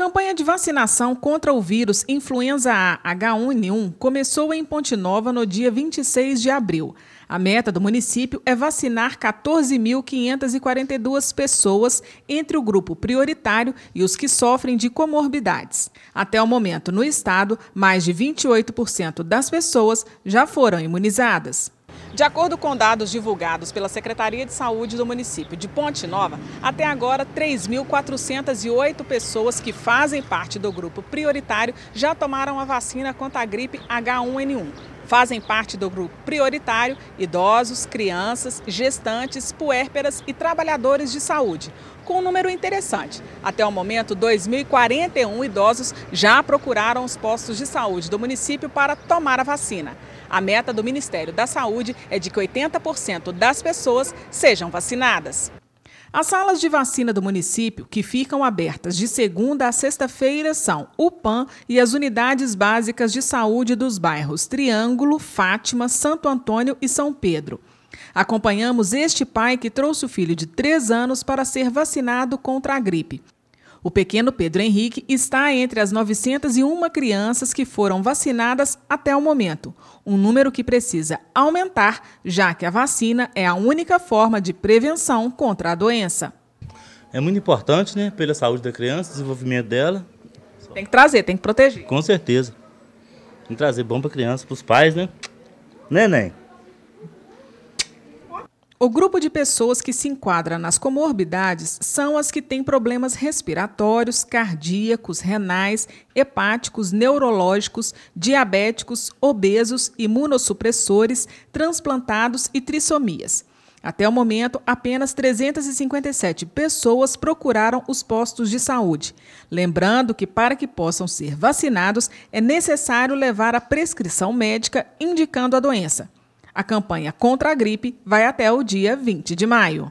campanha de vacinação contra o vírus influenza A H1N1 começou em Ponte Nova no dia 26 de abril. A meta do município é vacinar 14.542 pessoas entre o grupo prioritário e os que sofrem de comorbidades. Até o momento, no estado, mais de 28% das pessoas já foram imunizadas. De acordo com dados divulgados pela Secretaria de Saúde do município de Ponte Nova, até agora 3.408 pessoas que fazem parte do grupo prioritário já tomaram a vacina contra a gripe H1N1. Fazem parte do grupo prioritário idosos, crianças, gestantes, puérperas e trabalhadores de saúde, com um número interessante. Até o momento, 2.041 idosos já procuraram os postos de saúde do município para tomar a vacina. A meta do Ministério da Saúde é de que 80% das pessoas sejam vacinadas. As salas de vacina do município, que ficam abertas de segunda a sexta-feira, são o PAN e as unidades básicas de saúde dos bairros Triângulo, Fátima, Santo Antônio e São Pedro. Acompanhamos este pai que trouxe o filho de três anos para ser vacinado contra a gripe. O pequeno Pedro Henrique está entre as 901 crianças que foram vacinadas até o momento, um número que precisa aumentar, já que a vacina é a única forma de prevenção contra a doença. É muito importante, né, pela saúde da criança, desenvolvimento dela. Tem que trazer, tem que proteger. Com certeza. Tem que trazer bom para a criança, para os pais, né? né Neném. O grupo de pessoas que se enquadra nas comorbidades são as que têm problemas respiratórios, cardíacos, renais, hepáticos, neurológicos, diabéticos, obesos, imunossupressores, transplantados e trissomias. Até o momento, apenas 357 pessoas procuraram os postos de saúde. Lembrando que, para que possam ser vacinados, é necessário levar a prescrição médica indicando a doença. A campanha contra a gripe vai até o dia 20 de maio.